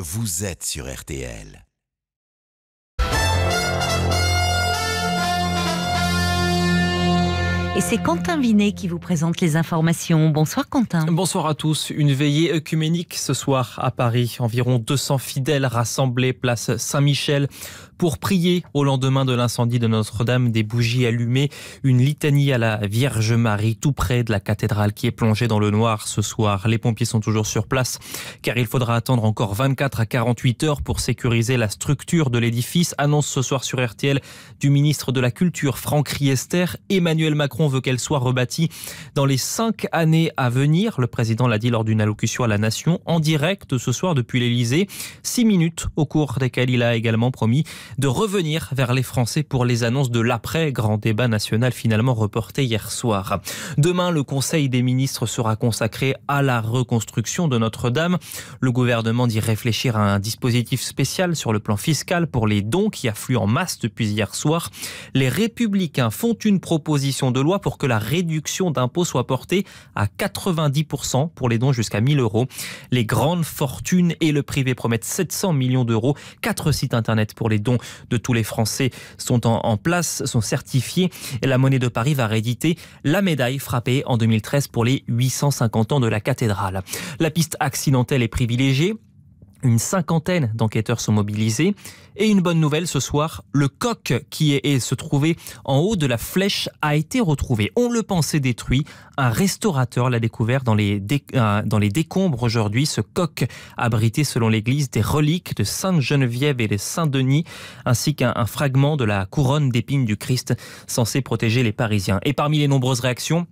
Vous êtes sur RTL. Et c'est Quentin Vinet qui vous présente les informations. Bonsoir Quentin. Bonsoir à tous. Une veillée œcuménique ce soir à Paris. Environ 200 fidèles rassemblés place Saint-Michel pour prier au lendemain de l'incendie de Notre-Dame des bougies allumées. Une litanie à la Vierge Marie tout près de la cathédrale qui est plongée dans le noir ce soir. Les pompiers sont toujours sur place car il faudra attendre encore 24 à 48 heures pour sécuriser la structure de l'édifice. Annonce ce soir sur RTL du ministre de la Culture Franck Riester. Emmanuel Macron veut qu'elle soit rebâtie dans les cinq années à venir. Le président l'a dit lors d'une allocution à la Nation en direct ce soir depuis l'Elysée. Six minutes au cours desquelles il a également promis de revenir vers les Français pour les annonces de l'après grand débat national finalement reporté hier soir. Demain, le Conseil des ministres sera consacré à la reconstruction de Notre-Dame. Le gouvernement dit réfléchir à un dispositif spécial sur le plan fiscal pour les dons qui affluent en masse depuis hier soir. Les républicains font une proposition de loi pour que la réduction d'impôts soit portée à 90% pour les dons jusqu'à 1000 euros. Les grandes fortunes et le privé promettent 700 millions d'euros. Quatre sites internet pour les dons de tous les Français sont en, place, sont certifiés. Et la monnaie de Paris va rééditer la médaille frappée en 2013 pour les 850 ans de la cathédrale. La piste accidentelle est privilégiée. Une cinquantaine d'enquêteurs sont mobilisés. Et une bonne nouvelle ce soir, le coq qui est, se trouvait en haut de la flèche a été retrouvé. On le pensait détruit. Un restaurateur l'a découvert dans les, euh, dans les décombres aujourd'hui. Ce coq abritait selon l'Église des reliques de Sainte-Geneviève et de Saint-Denis, ainsi qu'un fragment de la couronne d'épines du Christ censé protéger les Parisiens. Et parmi les nombreuses réactions,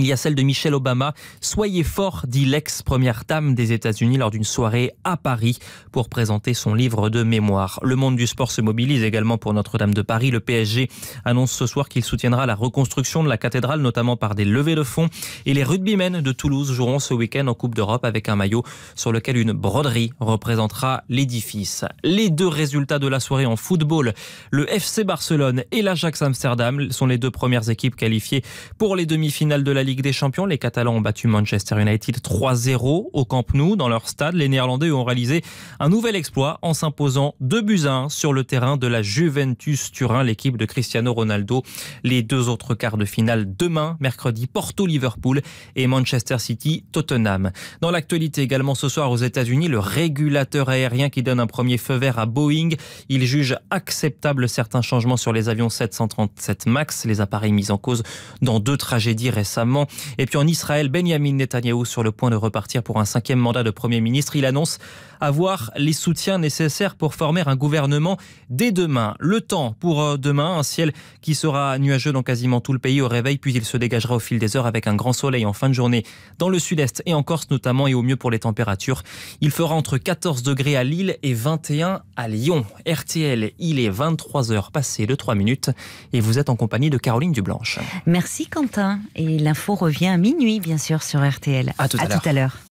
il y a celle de Michelle Obama. Soyez fort, dit l'ex-première dame des États-Unis lors d'une soirée à Paris pour présenter son livre de mémoire. Le monde du sport se mobilise également pour Notre-Dame de Paris. Le PSG annonce ce soir qu'il soutiendra la reconstruction de la cathédrale, notamment par des levées de fonds. Et les rugbymen de Toulouse joueront ce week-end en Coupe d'Europe avec un maillot sur lequel une broderie représentera l'édifice. Les deux résultats de la soirée en football, le FC Barcelone et l'Ajax Amsterdam sont les deux premières équipes qualifiées pour les demi-finales de la Ligue des Champions, les Catalans ont battu Manchester United 3-0 au Camp Nou, dans leur stade. Les Néerlandais ont réalisé un nouvel exploit en s'imposant 2 buts 1 sur le terrain de la Juventus Turin, l'équipe de Cristiano Ronaldo. Les deux autres quarts de finale demain, mercredi, Porto-Liverpool et Manchester City-Tottenham. Dans l'actualité également ce soir aux États-Unis, le régulateur aérien qui donne un premier feu vert à Boeing. Il juge acceptable certains changements sur les avions 737 MAX, les appareils mis en cause dans deux tragédies récemment. Et puis en Israël, Benjamin Netanyahou sur le point de repartir pour un cinquième mandat de Premier ministre. Il annonce avoir les soutiens nécessaires pour former un gouvernement dès demain. Le temps pour euh, demain, un ciel qui sera nuageux dans quasiment tout le pays au réveil, puis il se dégagera au fil des heures avec un grand soleil en fin de journée dans le sud-est et en Corse notamment, et au mieux pour les températures. Il fera entre 14 degrés à Lille et 21 à Lyon. RTL, il est 23h passé de 3 minutes et vous êtes en compagnie de Caroline Dublanche. Merci Quentin et faut revient à minuit, bien sûr, sur RTL. A tout à l'heure.